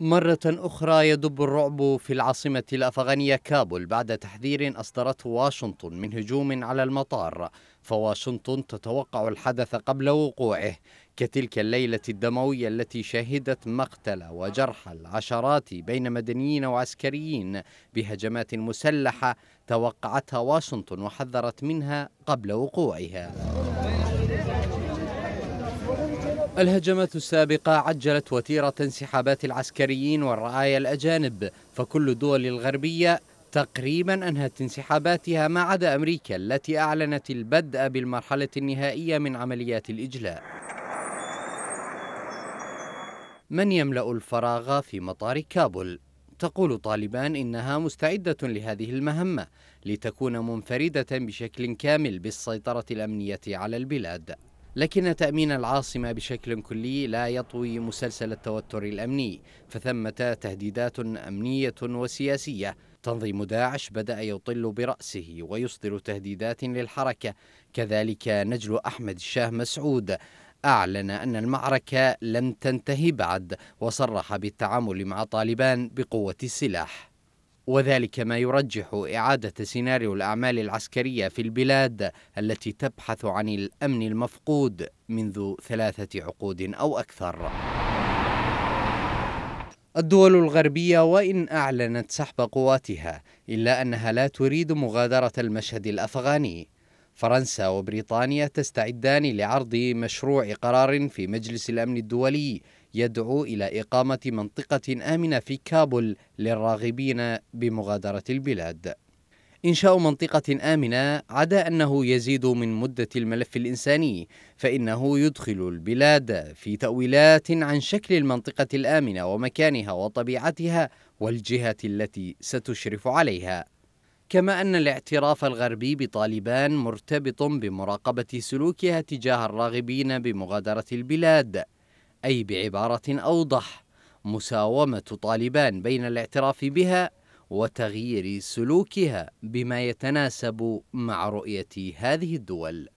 مرة أخرى يدب الرعب في العاصمة الأفغانية كابول بعد تحذير أصدرته واشنطن من هجوم على المطار فواشنطن تتوقع الحدث قبل وقوعه كتلك الليلة الدموية التي شهدت مقتل وجرح العشرات بين مدنيين وعسكريين بهجمات مسلحة توقعتها واشنطن وحذرت منها قبل وقوعها الهجمات السابقة عجلت وتيرة انسحابات العسكريين والرعايا الأجانب فكل الدول الغربية تقريبا أنهت انسحاباتها ما عدا أمريكا التي أعلنت البدء بالمرحلة النهائية من عمليات الإجلاء من يملأ الفراغ في مطار كابول؟ تقول طالبان إنها مستعدة لهذه المهمة لتكون منفردة بشكل كامل بالسيطرة الأمنية على البلاد لكن تأمين العاصمة بشكل كلي لا يطوي مسلسل التوتر الأمني فثمة تهديدات أمنية وسياسية تنظيم داعش بدأ يطل برأسه ويصدر تهديدات للحركة كذلك نجل أحمد الشاه مسعود أعلن أن المعركة لم تنتهي بعد وصرح بالتعامل مع طالبان بقوة السلاح وذلك ما يرجح إعادة سيناريو الأعمال العسكرية في البلاد التي تبحث عن الأمن المفقود منذ ثلاثة عقود أو أكثر. الدول الغربية وإن أعلنت سحب قواتها إلا أنها لا تريد مغادرة المشهد الأفغاني فرنسا وبريطانيا تستعدان لعرض مشروع قرار في مجلس الأمن الدولي يدعو إلى إقامة منطقة آمنة في كابول للراغبين بمغادرة البلاد إنشاء منطقة آمنة عدا أنه يزيد من مدة الملف الإنساني فإنه يدخل البلاد في تأويلات عن شكل المنطقة الآمنة ومكانها وطبيعتها والجهة التي ستشرف عليها كما أن الاعتراف الغربي بطالبان مرتبط بمراقبة سلوكها تجاه الراغبين بمغادرة البلاد أي بعبارة أوضح مساومة طالبان بين الاعتراف بها وتغيير سلوكها بما يتناسب مع رؤية هذه الدول